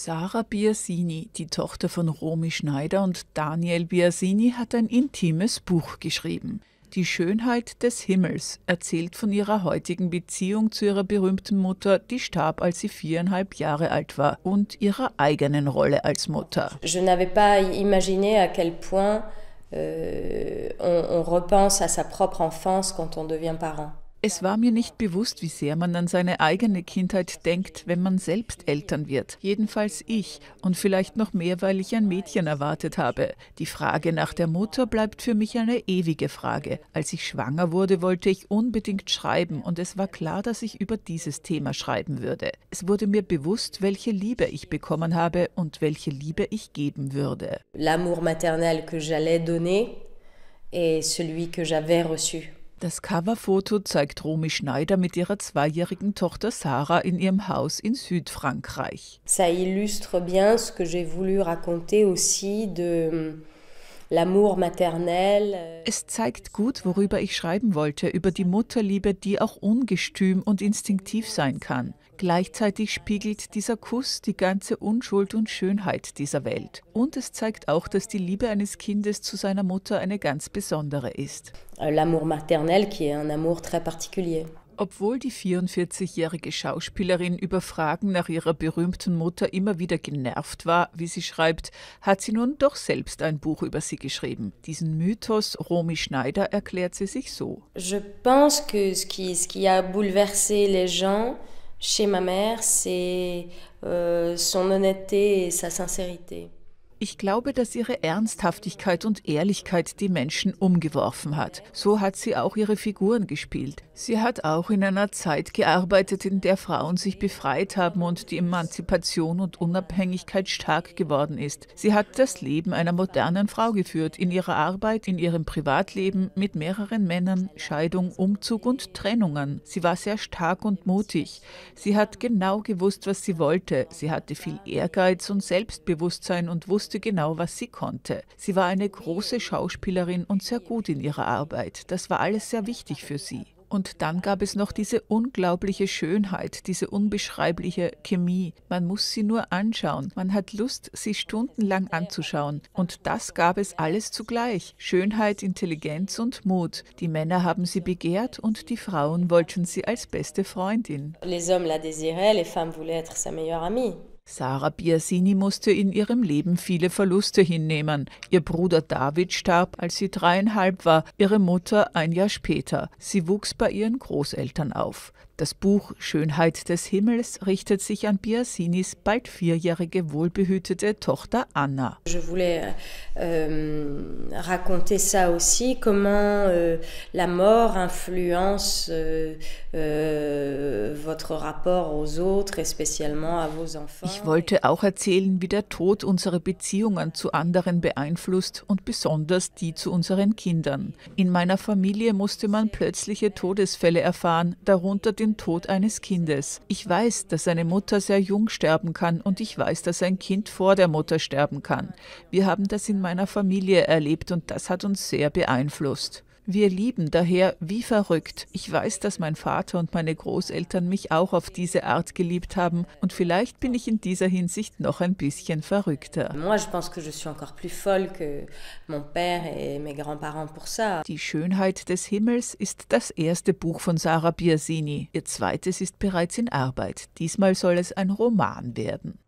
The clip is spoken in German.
Sarah Biasini, die Tochter von Romy Schneider und Daniel Biasini, hat ein intimes Buch geschrieben. Die Schönheit des Himmels erzählt von ihrer heutigen Beziehung zu ihrer berühmten Mutter, die starb, als sie viereinhalb Jahre alt war, und ihrer eigenen Rolle als Mutter. Je n'avais pas imaginé à quel point euh, on, on repense à sa propre enfance quand on devient parent. Es war mir nicht bewusst, wie sehr man an seine eigene Kindheit denkt, wenn man selbst Eltern wird. Jedenfalls ich und vielleicht noch mehr, weil ich ein Mädchen erwartet habe. Die Frage nach der Mutter bleibt für mich eine ewige Frage. Als ich schwanger wurde, wollte ich unbedingt schreiben und es war klar, dass ich über dieses Thema schreiben würde. Es wurde mir bewusst, welche Liebe ich bekommen habe und welche Liebe ich geben würde. L'amour maternel que j'allais donner et celui que j'avais reçu. Das Coverfoto zeigt Romy Schneider mit ihrer zweijährigen Tochter Sarah in ihrem Haus in Südfrankreich. Ça illustre bien ce que j'ai voulu raconter aussi de l'amour maternel. Euh, es zeigt gut, worüber ich schreiben wollte, über die Mutterliebe, die auch ungestüm und instinktiv sein kann. Gleichzeitig spiegelt dieser Kuss die ganze Unschuld und Schönheit dieser Welt. Und es zeigt auch, dass die Liebe eines Kindes zu seiner Mutter eine ganz besondere ist. Euh, l'amour maternel, qui est un amour très particulier. Obwohl die 44-jährige Schauspielerin über Fragen nach ihrer berühmten Mutter immer wieder genervt war, wie sie schreibt, hat sie nun doch selbst ein Buch über sie geschrieben. Diesen Mythos Romy Schneider erklärt sie sich so. Je pense que ce qui, ce qui a bouleversé les gens chez ma mère, c'est euh, son honnêteté et sa sincérité. Ich glaube, dass ihre Ernsthaftigkeit und Ehrlichkeit die Menschen umgeworfen hat. So hat sie auch ihre Figuren gespielt. Sie hat auch in einer Zeit gearbeitet, in der Frauen sich befreit haben und die Emanzipation und Unabhängigkeit stark geworden ist. Sie hat das Leben einer modernen Frau geführt, in ihrer Arbeit, in ihrem Privatleben, mit mehreren Männern, Scheidung, Umzug und Trennungen. Sie war sehr stark und mutig. Sie hat genau gewusst, was sie wollte. Sie hatte viel Ehrgeiz und Selbstbewusstsein und wusste, wusste genau, was sie konnte. Sie war eine große Schauspielerin und sehr gut in ihrer Arbeit. Das war alles sehr wichtig für sie. Und dann gab es noch diese unglaubliche Schönheit, diese unbeschreibliche Chemie. Man muss sie nur anschauen. Man hat Lust, sie stundenlang anzuschauen. Und das gab es alles zugleich. Schönheit, Intelligenz und Mut. Die Männer haben sie begehrt und die Frauen wollten sie als beste Freundin. Les hommes la désiraient, les femmes voulaient être sa meilleure amie. Sarah Biasini musste in ihrem Leben viele Verluste hinnehmen. Ihr Bruder David starb, als sie dreieinhalb war, ihre Mutter ein Jahr später. Sie wuchs bei ihren Großeltern auf. Das Buch Schönheit des Himmels richtet sich an Biasinis bald vierjährige wohlbehütete Tochter Anna. Je voulais euh, raconter ça aussi, comment euh, la mort influence euh, euh votre rapport aux autres et spécialement à vos enfants. Ich ich wollte auch erzählen, wie der Tod unsere Beziehungen zu anderen beeinflusst und besonders die zu unseren Kindern. In meiner Familie musste man plötzliche Todesfälle erfahren, darunter den Tod eines Kindes. Ich weiß, dass eine Mutter sehr jung sterben kann und ich weiß, dass ein Kind vor der Mutter sterben kann. Wir haben das in meiner Familie erlebt und das hat uns sehr beeinflusst. Wir lieben daher wie verrückt. Ich weiß, dass mein Vater und meine Großeltern mich auch auf diese Art geliebt haben und vielleicht bin ich in dieser Hinsicht noch ein bisschen verrückter. Die Schönheit des Himmels ist das erste Buch von Sarah Biasini. Ihr zweites ist bereits in Arbeit. Diesmal soll es ein Roman werden.